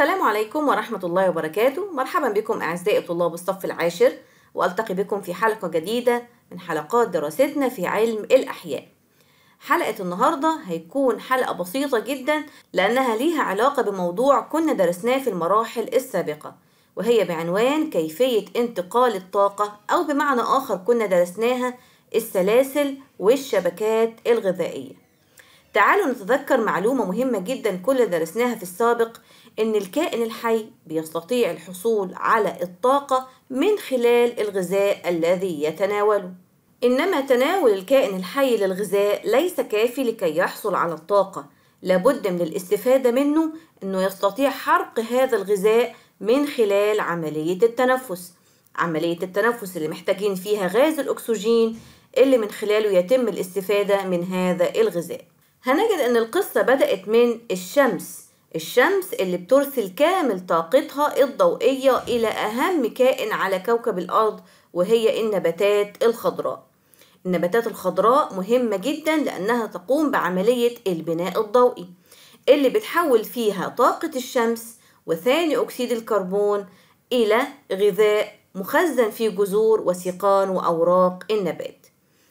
السلام عليكم ورحمة الله وبركاته مرحبا بكم أعزائي طلاب الصف العاشر وألتقي بكم في حلقة جديدة من حلقات دراستنا في علم الأحياء حلقة النهاردة هيكون حلقة بسيطة جدا لأنها ليها علاقة بموضوع كنا درسناه في المراحل السابقة وهي بعنوان كيفية انتقال الطاقة أو بمعنى آخر كنا درسناها السلاسل والشبكات الغذائية تعالوا نتذكر معلومة مهمة جدا كل درسناها في السابق إن الكائن الحي بيستطيع الحصول على الطاقة من خلال الغذاء الذي يتناوله إنما تناول الكائن الحي للغذاء ليس كافي لكي يحصل على الطاقة لابد من الاستفادة منه إنه يستطيع حرق هذا الغذاء من خلال عملية التنفس عملية التنفس اللي محتاجين فيها غاز الأكسجين اللي من خلاله يتم الاستفادة من هذا الغذاء هنجد أن القصة بدأت من الشمس الشمس اللي بترسل كامل طاقتها الضوئية إلى أهم كائن على كوكب الأرض وهي النباتات الخضراء النباتات الخضراء مهمة جدا لأنها تقوم بعملية البناء الضوئي اللي بتحول فيها طاقة الشمس وثاني أكسيد الكربون إلى غذاء مخزن في جذور وسيقان وأوراق النبات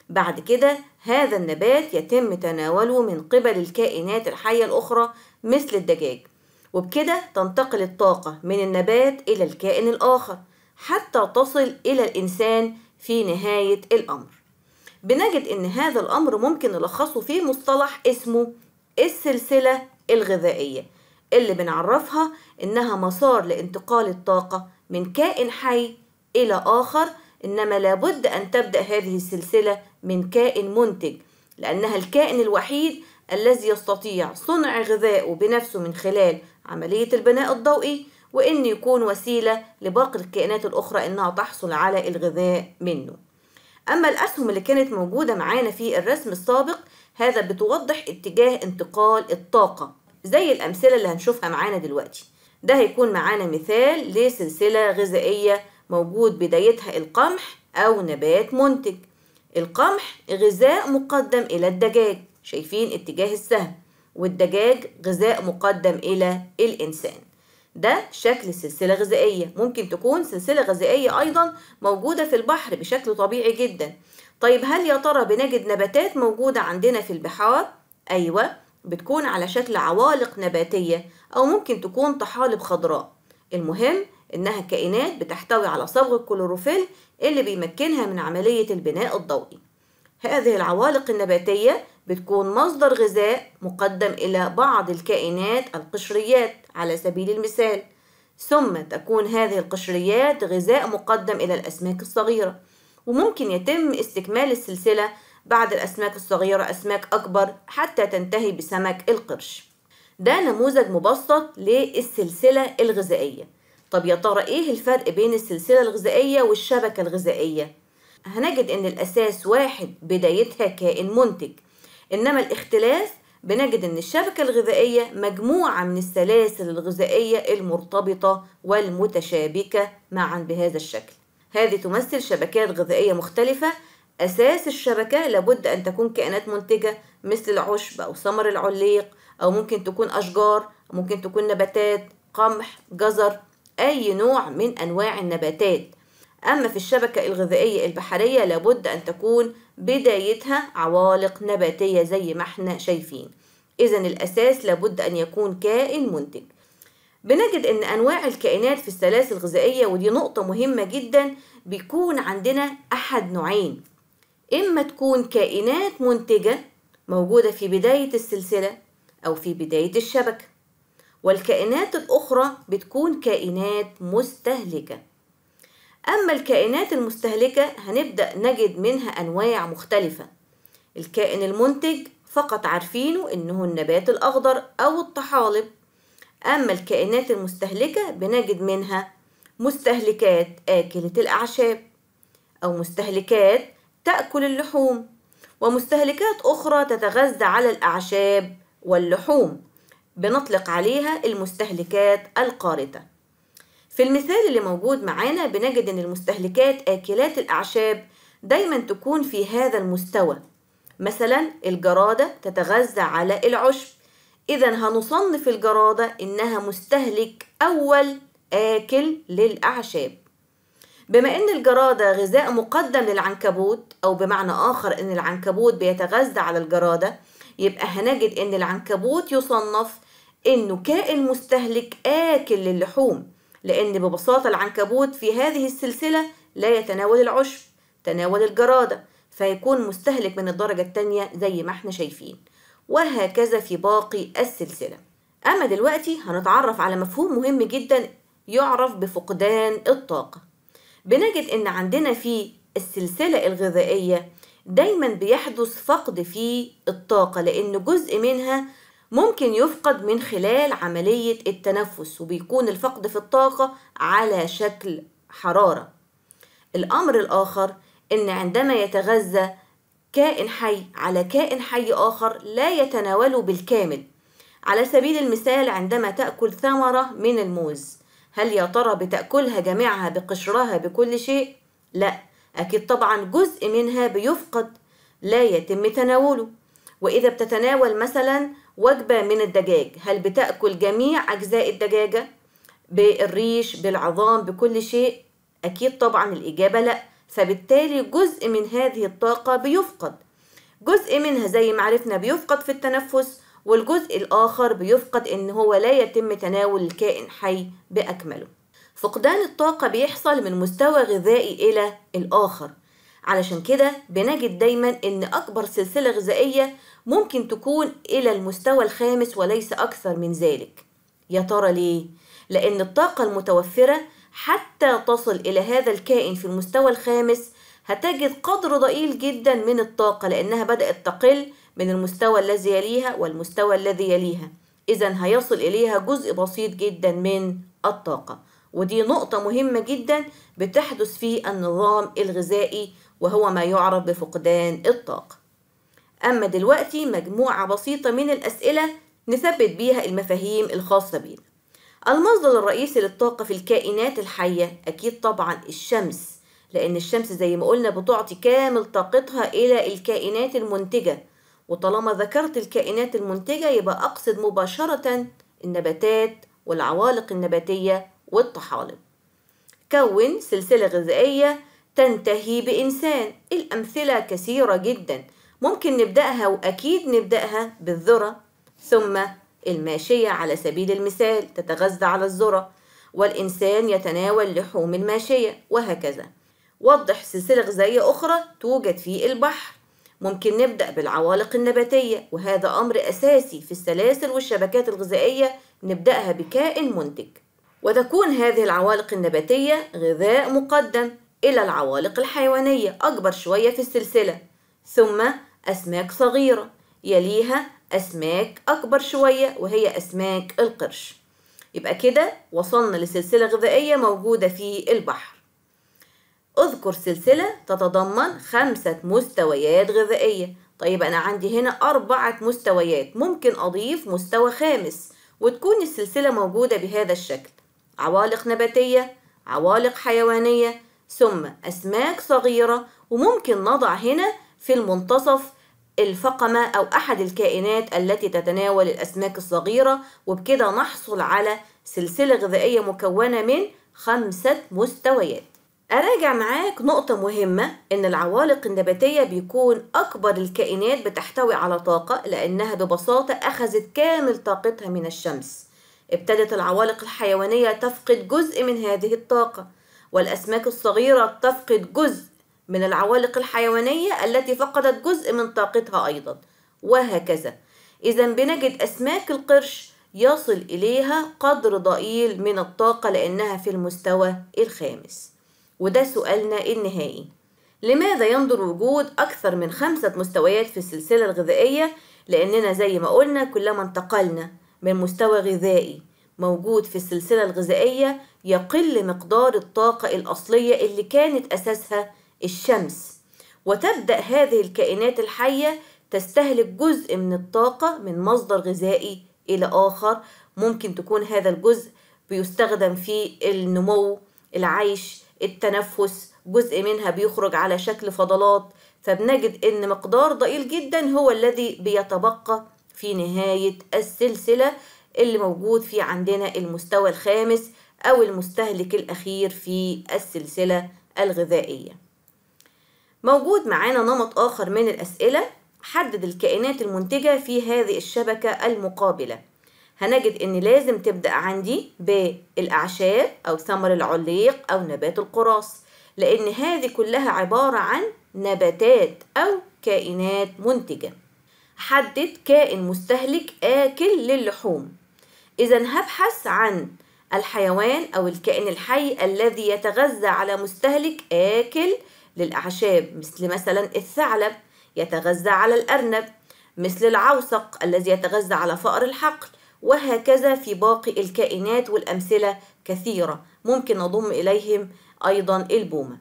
بعد كده هذا النبات يتم تناوله من قبل الكائنات الحية الأخرى مثل الدجاج وبكده تنتقل الطاقة من النبات إلى الكائن الآخر حتى تصل إلى الإنسان في نهاية الأمر بنجد إن هذا الأمر ممكن نلخصه في مصطلح اسمه السلسلة الغذائية اللي بنعرفها إنها مسار لانتقال الطاقة من كائن حي إلى آخر إنما لابد أن تبدأ هذه السلسلة من كائن منتج لأنها الكائن الوحيد الذي يستطيع صنع غذائه بنفسه من خلال عملية البناء الضوئي وإن يكون وسيلة لباقي الكائنات الأخرى إنها تحصل على الغذاء منه أما الأسهم اللي كانت موجودة معانا في الرسم السابق هذا بتوضح اتجاه انتقال الطاقة زي الأمثلة اللي هنشوفها معانا دلوقتي ده هيكون معانا مثال لسلسلة غذائية موجود بدايتها القمح أو نبات منتج القمح غذاء مقدم إلى الدجاج شايفين اتجاه السهم والدجاج غذاء مقدم إلى الإنسان ده شكل سلسلة غذائية ممكن تكون سلسلة غذائية أيضا موجودة في البحر بشكل طبيعي جدا طيب هل يا ترى بنجد نباتات موجودة عندنا في البحار؟ أيوة بتكون على شكل عوالق نباتية أو ممكن تكون طحالب خضراء المهم إنها كائنات بتحتوي على صبغ الكلوروفيل اللي بيمكنها من عملية البناء الضوئي هذه العوالق النباتية بتكون مصدر غذاء مقدم إلى بعض الكائنات القشريات على سبيل المثال ثم تكون هذه القشريات غذاء مقدم إلى الأسماك الصغيرة وممكن يتم استكمال السلسلة بعد الأسماك الصغيرة أسماك أكبر حتى تنتهي بسمك القرش ده نموذج مبسط للسلسلة الغذائية طب يا ترى ايه الفرق بين السلسلة الغذائية والشبكة الغذائية؟ هنجد ان الاساس واحد بدايتها كائن منتج انما الاختلاف بنجد ان الشبكة الغذائية مجموعة من السلاسل الغذائية المرتبطة والمتشابكة معا بهذا الشكل هذه تمثل شبكات غذائية مختلفة أساس الشبكة لابد أن تكون كائنات منتجة مثل العشب أو ثمر العليق أو ممكن تكون أشجار ممكن تكون نباتات قمح جزر أي نوع من أنواع النباتات أما في الشبكة الغذائية البحرية لابد أن تكون بدايتها عوالق نباتية زي ما احنا شايفين إذا الأساس لابد أن يكون كائن منتج بنجد ان انواع الكائنات في السلاسل الغذائيه ودي نقطه مهمه جدا بيكون عندنا احد نوعين اما تكون كائنات منتجه موجوده في بدايه السلسله او في بدايه الشبكه والكائنات الأخرى بتكون كائنات مستهلكة أما الكائنات المستهلكة هنبدأ نجد منها أنواع مختلفة الكائن المنتج فقط عارفينه إنه النبات الأخضر أو الطحالب أما الكائنات المستهلكة بنجد منها مستهلكات آكلة الأعشاب أو مستهلكات تأكل اللحوم ومستهلكات أخرى تتغذى على الأعشاب واللحوم بنطلق عليها المستهلكات القارته في المثال اللي موجود معانا بنجد ان المستهلكات اكلات الاعشاب دايما تكون في هذا المستوى مثلا الجرادة تتغذى على العشب إذا هنصنف الجرادة إنها مستهلك أول آكل للأعشاب بما إن الجرادة غذاء مقدم للعنكبوت أو بمعنى آخر إن العنكبوت بيتغذى على الجرادة يبقى هنجد إن العنكبوت يصنف إنه كائن مستهلك آكل للحوم لأن ببساطة العنكبوت في هذه السلسلة لا يتناول العشب تناول الجرادة فيكون مستهلك من الدرجة التانية زي ما احنا شايفين وهكذا في باقي السلسلة أما دلوقتي هنتعرف على مفهوم مهم جدا يعرف بفقدان الطاقة بنجد إن عندنا في السلسلة الغذائية دايما بيحدث فقد في الطاقة لأن جزء منها ممكن يفقد من خلال عملية التنفس وبيكون الفقد في الطاقة على شكل حرارة الأمر الآخر إن عندما يتغذى كائن حي على كائن حي آخر لا يتناوله بالكامل على سبيل المثال عندما تأكل ثمرة من الموز هل يا ترى بتأكلها جميعها بقشرها بكل شيء؟ لا أكيد طبعا جزء منها بيفقد لا يتم تناوله وإذا بتتناول مثلا وجبة من الدجاج هل بتأكل جميع أجزاء الدجاجة؟ بالريش بالعظام بكل شيء؟ أكيد طبعا الإجابة لأ فبالتالي جزء من هذه الطاقة بيفقد جزء منها زي ما عرفنا بيفقد في التنفس والجزء الآخر بيفقد إن هو لا يتم تناول الكائن حي بأكمله فقدان الطاقة بيحصل من مستوى غذائي إلى الآخر علشان كده بنجد دايما إن أكبر سلسلة غذائية ممكن تكون إلى المستوى الخامس وليس أكثر من ذلك يا ترى ليه؟ لأن الطاقة المتوفرة حتى تصل إلى هذا الكائن في المستوى الخامس هتجد قدر ضئيل جدا من الطاقة لأنها بدأت تقل من المستوى الذي يليها والمستوى الذي يليها إذا هيصل إليها جزء بسيط جدا من الطاقة ودي نقطة مهمة جدا بتحدث في النظام الغذائي وهو ما يعرف بفقدان الطاقة أما دلوقتي مجموعة بسيطة من الأسئلة نثبت بيها المفاهيم الخاصة بينا المصدر الرئيسي للطاقة في الكائنات الحية أكيد طبعا الشمس لأن الشمس زي ما قلنا بتعطي كامل طاقتها إلى الكائنات المنتجة وطالما ذكرت الكائنات المنتجة يبقى أقصد مباشرة النباتات والعوالق النباتية والطحالب كون سلسلة غذائية تنتهي بإنسان الأمثلة كثيرة جداً ممكن نبدأها وأكيد نبدأها بالذرة ثم الماشية على سبيل المثال تتغذى على الذرة والإنسان يتناول لحوم الماشية وهكذا وضح سلسلة غذائية أخرى توجد في البحر ممكن نبدأ بالعوالق النباتية وهذا أمر أساسي في السلاسل والشبكات الغذائية نبدأها بكائن منتج وتكون هذه العوالق النباتية غذاء مقدم إلى العوالق الحيوانية أكبر شوية في السلسلة ثم أسماك صغيرة يليها أسماك أكبر شوية وهي أسماك القرش يبقى كده وصلنا لسلسلة غذائية موجودة في البحر اذكر سلسلة تتضمن خمسة مستويات غذائية طيب أنا عندي هنا أربعة مستويات ممكن أضيف مستوى خامس وتكون السلسلة موجودة بهذا الشكل عوالق نباتية عوالق حيوانية ثم أسماك صغيرة وممكن نضع هنا في المنتصف الفقمة أو أحد الكائنات التي تتناول الأسماك الصغيرة وبكده نحصل على سلسلة غذائية مكونة من خمسة مستويات أراجع معاك نقطة مهمة إن العوالق النباتية بيكون أكبر الكائنات بتحتوي على طاقة لأنها ببساطة أخذت كامل طاقتها من الشمس ابتدت العوالق الحيوانية تفقد جزء من هذه الطاقة والأسماك الصغيرة تفقد جزء من العوالق الحيوانية التي فقدت جزء من طاقتها أيضا وهكذا إذا بنجد أسماك القرش يصل إليها قدر ضئيل من الطاقة لأنها في المستوى الخامس وده سؤالنا النهائي لماذا يندر وجود أكثر من خمسة مستويات في السلسلة الغذائية لأننا زي ما قلنا كلما انتقلنا من مستوى غذائي موجود في السلسلة الغذائية يقل مقدار الطاقة الأصلية اللي كانت أساسها الشمس وتبدأ هذه الكائنات الحية تستهلك جزء من الطاقة من مصدر غذائي إلى آخر ممكن تكون هذا الجزء بيستخدم في النمو العيش التنفس جزء منها بيخرج على شكل فضلات فبنجد ان مقدار ضئيل جدا هو الذي بيتبقى في نهاية السلسلة اللي موجود في عندنا المستوى الخامس أو المستهلك الأخير في السلسلة الغذائية موجود معانا نمط آخر من الأسئلة حدد الكائنات المنتجة في هذه الشبكة المقابلة هنجد ان لازم تبدأ عندي بالأعشاب أو ثمر العليق أو نبات القراص لأن هذه كلها عبارة عن نباتات أو كائنات منتجة حدد كائن مستهلك آكل للحوم إذا هبحث عن الحيوان أو الكائن الحي الذي يتغذى على مستهلك آكل للأعشاب مثل مثلا الثعلب يتغذى على الأرنب مثل العوسق الذي يتغذى على فأر الحقل وهكذا في باقي الكائنات والأمثلة كثيرة ممكن نضم إليهم أيضا البومة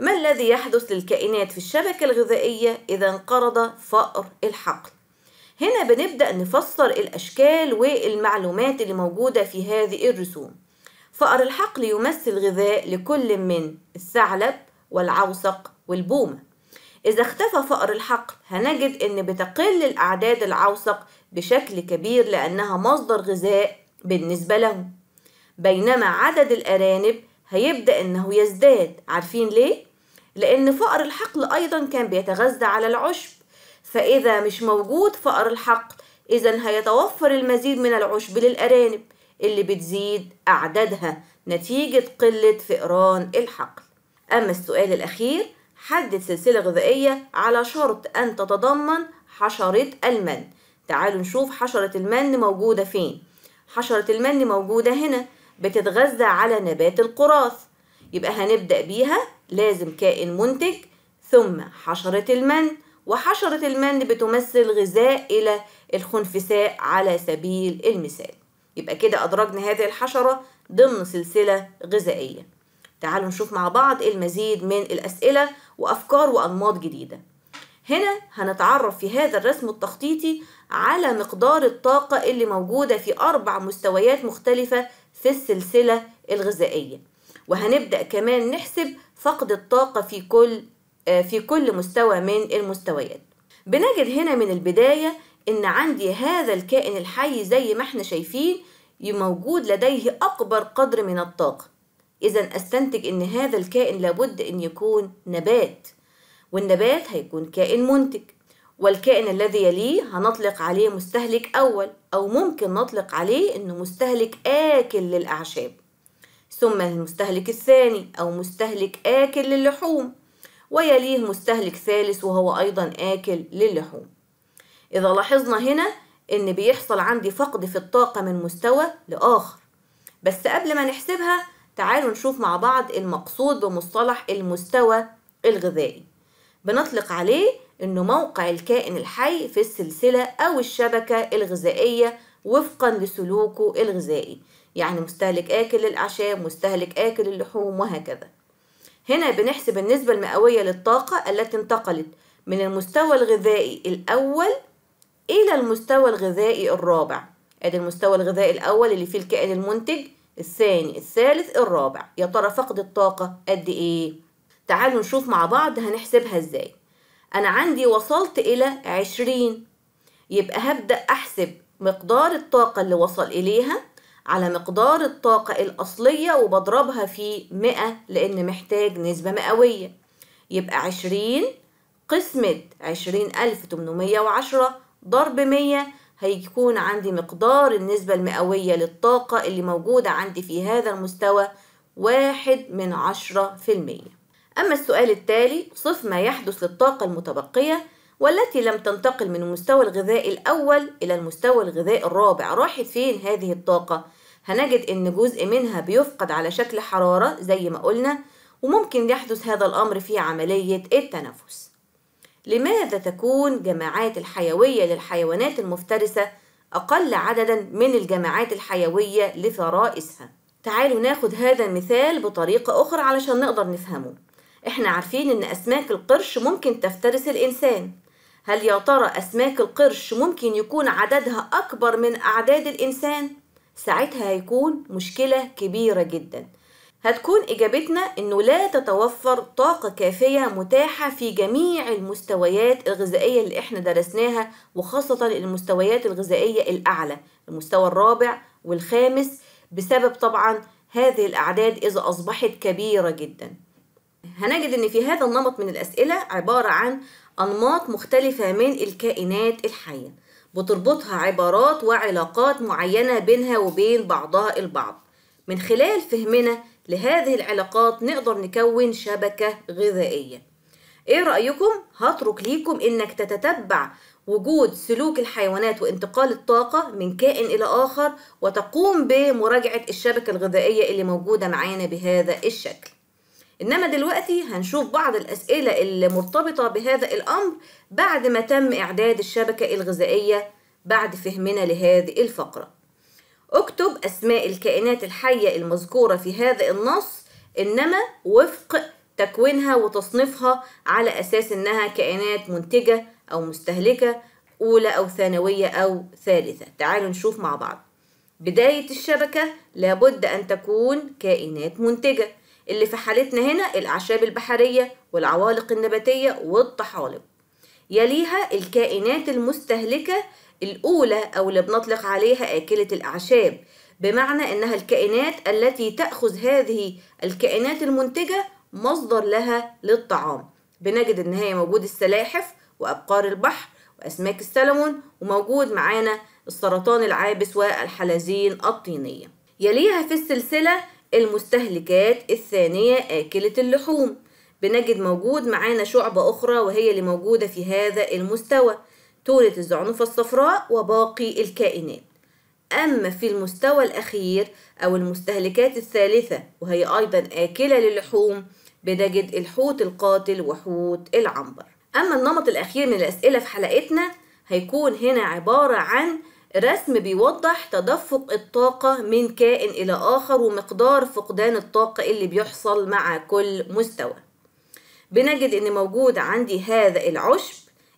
ما الذي يحدث للكائنات في الشبكة الغذائية إذا انقرض فأر الحقل؟ هنا بنبدأ نفسر الأشكال والمعلومات اللي موجودة في هذه الرسوم فأر الحقل يمثل غذاء لكل من الثعلب والعوسق والبومة إذا اختفى فأر الحقل هنجد إن بتقل الأعداد العوسق بشكل كبير لأنها مصدر غذاء بالنسبة لهم بينما عدد الأرانب هيبدأ إنه يزداد عارفين ليه؟ لأن فأر الحقل أيضا كان بيتغذى على العشب فإذا مش موجود فأر الحقل إذا هيتوفر المزيد من العشب للأرانب اللي بتزيد أعدادها نتيجة قلة فئران الحقل أما السؤال الأخير حدد سلسلة غذائية على شرط أن تتضمن حشرة المن تعالوا نشوف حشرة المن موجودة فين حشرة المن موجودة هنا بتتغذى على نبات القراث يبقى هنبدأ بيها لازم كائن منتج ثم حشرة المن وحشرة المن بتمثل غذاء إلى الخنفساء على سبيل المثال يبقى كده أدرجنا هذه الحشرة ضمن سلسلة غذائية تعالوا نشوف مع بعض المزيد من الأسئلة وأفكار وأنماط جديدة هنا هنتعرف في هذا الرسم التخطيطي على مقدار الطاقة اللي موجودة في أربع مستويات مختلفة في السلسلة الغذائية وهنبدأ كمان نحسب فقد الطاقة في كل آه، في كل مستوى من المستويات بنجد هنا من البداية إن عندي هذا الكائن الحي زي ما احنا شايفين موجود لديه أكبر قدر من الطاقة إذا أستنتج إن هذا الكائن لابد إن يكون نبات والنبات هيكون كائن منتج والكائن الذي يليه هنطلق عليه مستهلك أول أو ممكن نطلق عليه إنه مستهلك آكل للأعشاب ثم المستهلك الثاني أو مستهلك آكل للحوم ويليه مستهلك ثالث وهو أيضا آكل للحوم إذا لاحظنا هنا إن بيحصل عندي فقد في الطاقة من مستوى لآخر بس قبل ما نحسبها تعالوا نشوف مع بعض المقصود بمصطلح المستوى الغذائي بنطلق عليه انه موقع الكائن الحي في السلسلة او الشبكة الغذائية وفقا لسلوكه الغذائي يعني مستهلك آكل الأعشاب مستهلك آكل اللحوم وهكذا هنا بنحسب النسبة المئوية للطاقة التي انتقلت من المستوى الغذائي الأول إلى المستوى الغذائي الرابع ادي يعني المستوى الغذائي الأول اللي فيه الكائن المنتج الثاني الثالث الرابع يا ترى فقد الطاقة قد ايه تعالوا نشوف مع بعض هنحسبها ازاي انا عندي وصلت الى عشرين يبقى هبدأ احسب مقدار الطاقة اللي وصل اليها على مقدار الطاقة الأصلية وبضربها في مئة لأن محتاج نسبة مئوية يبقى عشرين قسمة عشرين ألف تمنمية وعشرة ضرب مية هيكون عندي مقدار النسبة المئوية للطاقة اللي موجودة عندي في هذا المستوى واحد من عشرة في المية أما السؤال التالي صف ما يحدث للطاقة المتبقية والتي لم تنتقل من المستوى الغذائي الأول إلى المستوى الغذائي الرابع راحت فين هذه الطاقة؟ هنجد إن جزء منها بيفقد على شكل حرارة زي ما قلنا وممكن يحدث هذا الأمر في عملية التنفس لماذا تكون جماعات الحيوية للحيوانات المفترسة أقل عددا من الجماعات الحيوية لفرائسها؟ تعالوا ناخد هذا المثال بطريقة أخرى علشان نقدر نفهمه إحنا عارفين إن أسماك القرش ممكن تفترس الإنسان هل يا ترى أسماك القرش ممكن يكون عددها أكبر من أعداد الإنسان؟ ساعتها هيكون مشكلة كبيرة جدا هتكون إجابتنا إنه لا تتوفر طاقة كافية متاحة في جميع المستويات الغذائية اللي إحنا درسناها وخاصة المستويات الغذائية الأعلى المستوى الرابع والخامس بسبب طبعا هذه الأعداد إذا أصبحت كبيرة جدا هنجد إن في هذا النمط من الأسئلة عبارة عن أنماط مختلفة من الكائنات الحية بتربطها عبارات وعلاقات معينة بينها وبين بعضها البعض من خلال فهمنا لهذه العلاقات نقدر نكون شبكة غذائية ايه رأيكم؟ هترك ليكم انك تتتبع وجود سلوك الحيوانات وانتقال الطاقة من كائن إلى آخر وتقوم بمراجعة الشبكة الغذائية اللي موجودة معانا بهذا الشكل إنما دلوقتي هنشوف بعض الأسئلة المرتبطة بهذا الأمر بعد ما تم إعداد الشبكة الغذائية بعد فهمنا لهذه الفقرة اكتب أسماء الكائنات الحية المذكورة في هذا النص إنما وفق تكوينها وتصنيفها على أساس إنها كائنات منتجة أو مستهلكة أولى أو ثانوية أو ثالثة تعالوا نشوف مع بعض بداية الشبكة لابد أن تكون كائنات منتجة اللي في حالتنا هنا الأعشاب البحرية والعوالق النباتية والطحالب يليها الكائنات المستهلكة الأولى أو اللي بنطلق عليها آكلة الأعشاب بمعنى أنها الكائنات التي تأخذ هذه الكائنات المنتجة مصدر لها للطعام بنجد أن هي موجود السلاحف وأبقار البحر وأسماك السلمون وموجود معانا السرطان العابس والحلزين الطينية يليها في السلسلة المستهلكات الثانية آكلة اللحوم بنجد موجود معانا شعبة أخرى وهي اللي موجودة في هذا المستوى طولة الزعنفة الصفراء وباقي الكائنات أما في المستوى الأخير أو المستهلكات الثالثة وهي أيضا آكلة للحوم بنجد الحوت القاتل وحوت العنبر أما النمط الأخير من الأسئلة في حلقتنا هيكون هنا عبارة عن رسم بيوضح تدفق الطاقة من كائن إلى آخر ومقدار فقدان الطاقة اللي بيحصل مع كل مستوى بنجد إن موجود عندي هذا العشب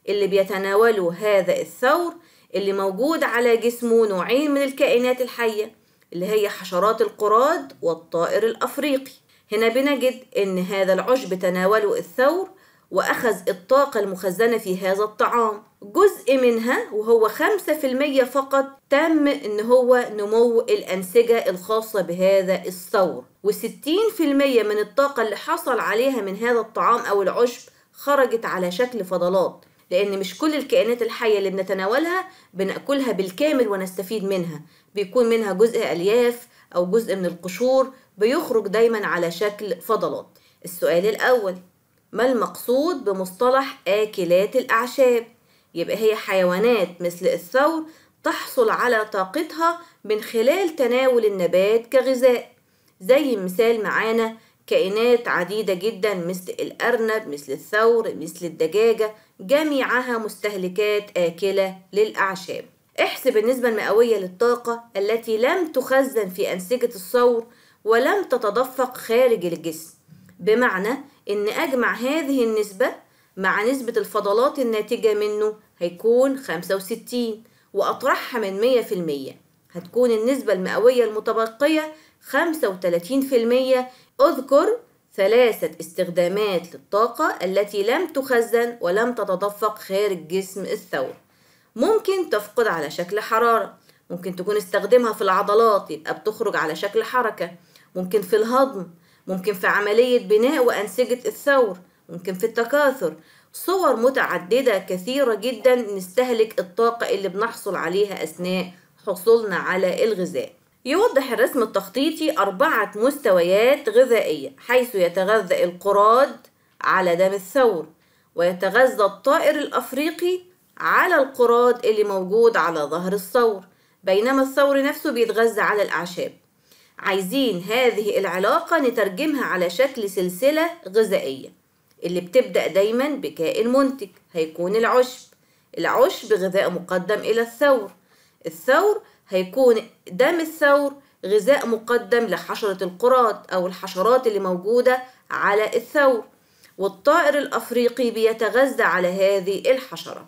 اللي بيتناوله هذا الثور اللي موجود على جسمه نوعين من الكائنات الحية اللي هي حشرات القراد والطائر الأفريقي هنا بنجد إن هذا العشب تناوله الثور وأخذ الطاقة المخزنة في هذا الطعام جزء منها وهو 5% فقط تم إن هو نمو الأنسجة الخاصة بهذا الثور و60% من الطاقة اللي حصل عليها من هذا الطعام أو العشب خرجت على شكل فضلات لأن مش كل الكائنات الحية اللي بنتناولها بنأكلها بالكامل ونستفيد منها بيكون منها جزء ألياف أو جزء من القشور بيخرج دايما على شكل فضلات السؤال الأول ما المقصود بمصطلح آكلات الأعشاب؟ يبقى هي حيوانات مثل الثور تحصل على طاقتها من خلال تناول النبات كغذاء زي مثال معانا كائنات عديدة جدا مثل الأرنب مثل الثور مثل الدجاجة جميعها مستهلكات آكلة للأعشاب احسب النسبة المئوية للطاقة التي لم تخزن في أنسجة الصور ولم تتدفق خارج الجسم بمعنى إن أجمع هذه النسبة مع نسبة الفضلات الناتجة منه هيكون 65 وأطرحها من 100% هتكون النسبة المئوية المتبقية 35% أذكر ثلاثة استخدامات للطاقة التي لم تخزن ولم تتدفق خارج جسم الثور ممكن تفقد على شكل حرارة ممكن تكون استخدمها في العضلات يبقى بتخرج على شكل حركة ممكن في الهضم ممكن في عملية بناء وأنسجة الثور ممكن في التكاثر صور متعددة كثيرة جدا نستهلك الطاقة اللي بنحصل عليها أثناء حصولنا على الغذاء يوضح الرسم التخطيطي أربعة مستويات غذائية حيث يتغذى القراد على دم الثور ويتغذى الطائر الأفريقي على القراد اللي موجود على ظهر الثور بينما الثور نفسه بيتغذى على الأعشاب عايزين هذه العلاقة نترجمها على شكل سلسلة غذائية اللي بتبدأ دايما بكائن منتج هيكون العشب العشب غذاء مقدم إلى الثور الثور هيكون دم الثور غذاء مقدم لحشرة القراد أو الحشرات اللي موجودة على الثور والطائر الأفريقي بيتغذى على هذه الحشرة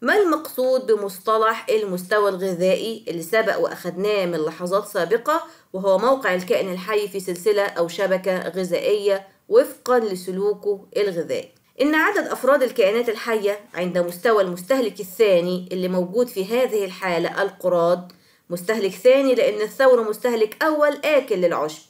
ما المقصود بمصطلح المستوى الغذائي اللي سبق وأخدناه من لحظات سابقة وهو موقع الكائن الحي في سلسلة أو شبكة غذائية وفقا لسلوكه الغذائي إن عدد أفراد الكائنات الحية عند مستوى المستهلك الثاني اللي موجود في هذه الحالة القراد مستهلك ثاني لأن الثور مستهلك أول آكل للعشب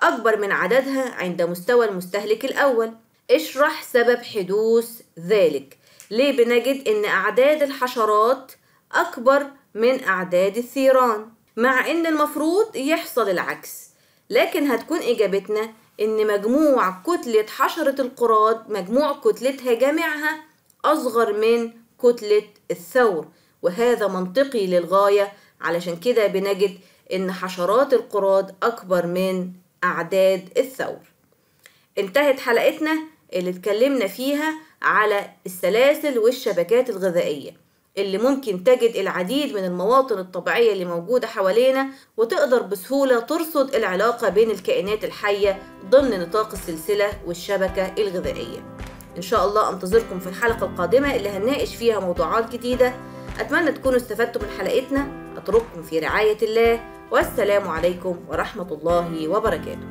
أكبر من عددها عند مستوى المستهلك الأول اشرح سبب حدوث ذلك ليه بنجد إن أعداد الحشرات أكبر من أعداد الثيران مع إن المفروض يحصل العكس لكن هتكون إجابتنا إن مجموع كتلة حشرة القراد مجموع كتلتها جميعها أصغر من كتلة الثور وهذا منطقي للغاية علشان كده بنجد إن حشرات القراد أكبر من أعداد الثور انتهت حلقتنا اللي اتكلمنا فيها على السلاسل والشبكات الغذائية اللي ممكن تجد العديد من المواطن الطبيعية اللي موجودة حوالينا وتقدر بسهولة ترصد العلاقة بين الكائنات الحية ضمن نطاق السلسلة والشبكة الغذائية إن شاء الله أنتظركم في الحلقة القادمة اللي هنناقش فيها موضوعات جديدة أتمنى تكونوا استفدتوا من حلقتنا أترككم في رعاية الله والسلام عليكم ورحمة الله وبركاته